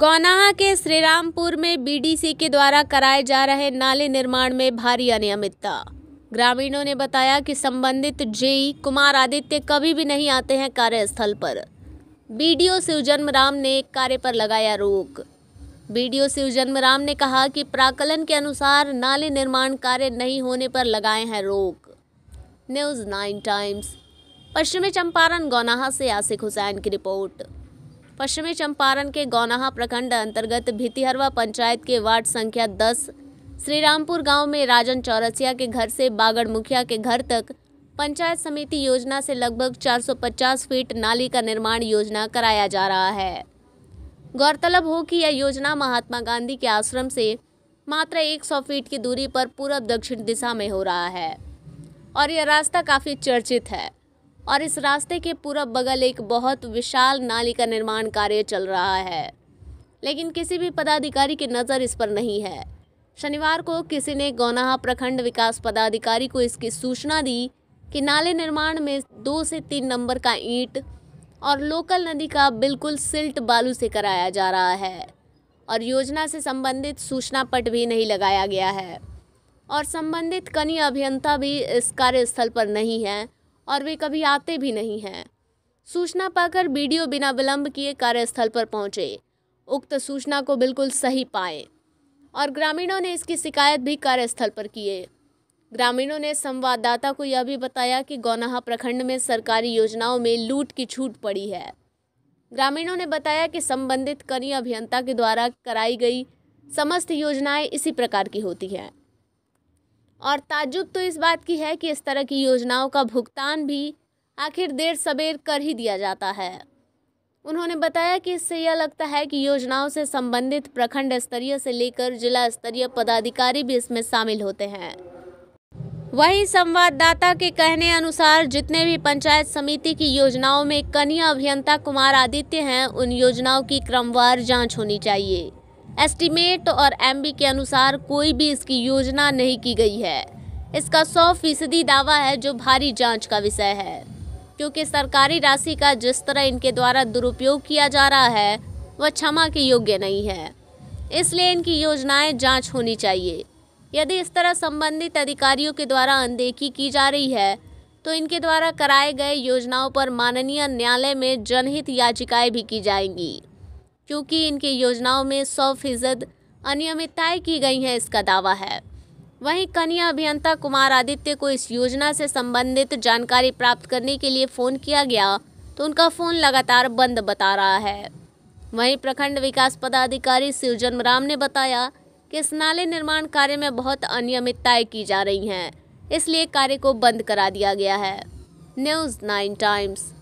गौनाहा के श्रीरामपुर में बीडीसी के द्वारा कराए जा रहे नाले निर्माण में भारी अनियमितता ग्रामीणों ने बताया कि संबंधित जेई कुमार आदित्य कभी भी नहीं आते हैं कार्यस्थल पर बीडीओ शिवजन्म राम ने कार्य पर लगाया रोक बीडीओ शिवजन्म राम ने कहा कि प्राकलन के अनुसार नाले निर्माण कार्य नहीं होने पर लगाए हैं रोक न्यूज़ नाइन टाइम्स पश्चिमी चंपारण गौनाहा से आसिक हुसैन की रिपोर्ट पश्चिमी चंपारण के गौनाहा प्रखंड अंतर्गत भितिहरवा पंचायत के वार्ड संख्या दस श्रीरामपुर गांव में राजन चौरसिया के घर से बागड़ मुखिया के घर तक पंचायत समिति योजना से लगभग 450 फीट नाली का निर्माण योजना कराया जा रहा है गौरतलब हो कि यह योजना महात्मा गांधी के आश्रम से मात्र एक फीट की दूरी पर पूर्व दक्षिण दिशा में हो रहा है और यह रास्ता काफ़ी चर्चित है और इस रास्ते के पूरब बगल एक बहुत विशाल नाली का निर्माण कार्य चल रहा है लेकिन किसी भी पदाधिकारी की नज़र इस पर नहीं है शनिवार को किसी ने गौनाहा प्रखंड विकास पदाधिकारी को इसकी सूचना दी कि नाले निर्माण में दो से तीन नंबर का ईंट और लोकल नदी का बिल्कुल सिल्ट बालू से कराया जा रहा है और योजना से संबंधित सूचना पट भी नहीं लगाया गया है और संबंधित कनी अभियंता भी इस कार्यस्थल पर नहीं है और वे कभी आते भी नहीं हैं सूचना पाकर बीडीओ बिना विलंब किए कार्यस्थल पर पहुंचे उक्त सूचना को बिल्कुल सही पाए और ग्रामीणों ने इसकी शिकायत भी कार्यस्थल पर किए ग्रामीणों ने संवाददाता को यह भी बताया कि गौनाहा प्रखंड में सरकारी योजनाओं में लूट की छूट पड़ी है ग्रामीणों ने बताया कि संबंधित कनी अभियंता के द्वारा कराई गई समस्त योजनाएं इसी प्रकार की होती हैं और ताजुब तो इस बात की है कि इस तरह की योजनाओं का भुगतान भी आखिर देर सवेर कर ही दिया जाता है उन्होंने बताया कि इससे यह लगता है कि योजनाओं से संबंधित प्रखंड स्तरीय से लेकर जिला स्तरीय पदाधिकारी भी इसमें शामिल होते हैं वही संवाददाता के कहने अनुसार जितने भी पंचायत समिति की योजनाओं में कनीय अभियंता कुमार आदित्य हैं उन योजनाओं की क्रमवार जांच होनी चाहिए एस्टीमेट और एम के अनुसार कोई भी इसकी योजना नहीं की गई है इसका सौ फीसदी दावा है जो भारी जांच का विषय है क्योंकि सरकारी राशि का जिस तरह इनके द्वारा दुरुपयोग किया जा रहा है वह क्षमा के योग्य नहीं है इसलिए इनकी योजनाएं जांच होनी चाहिए यदि इस तरह संबंधित अधिकारियों के द्वारा अनदेखी की जा रही है तो इनके द्वारा कराए गए योजनाओं पर माननीय न्यायालय में जनहित याचिकाएं भी की जाएंगी क्योंकि इनकी योजनाओं में सौ फीसद अनियमितताएँ की गई हैं इसका दावा है वहीं कन्या अभियंता कुमार आदित्य को इस योजना से संबंधित जानकारी प्राप्त करने के लिए फ़ोन किया गया तो उनका फ़ोन लगातार बंद बता रहा है वहीं प्रखंड विकास पदाधिकारी शिवजन्म राम ने बताया कि इस नाले निर्माण कार्य में बहुत अनियमितताएँ की जा रही हैं इसलिए कार्य को बंद करा दिया गया है न्यूज़ नाइन टाइम्स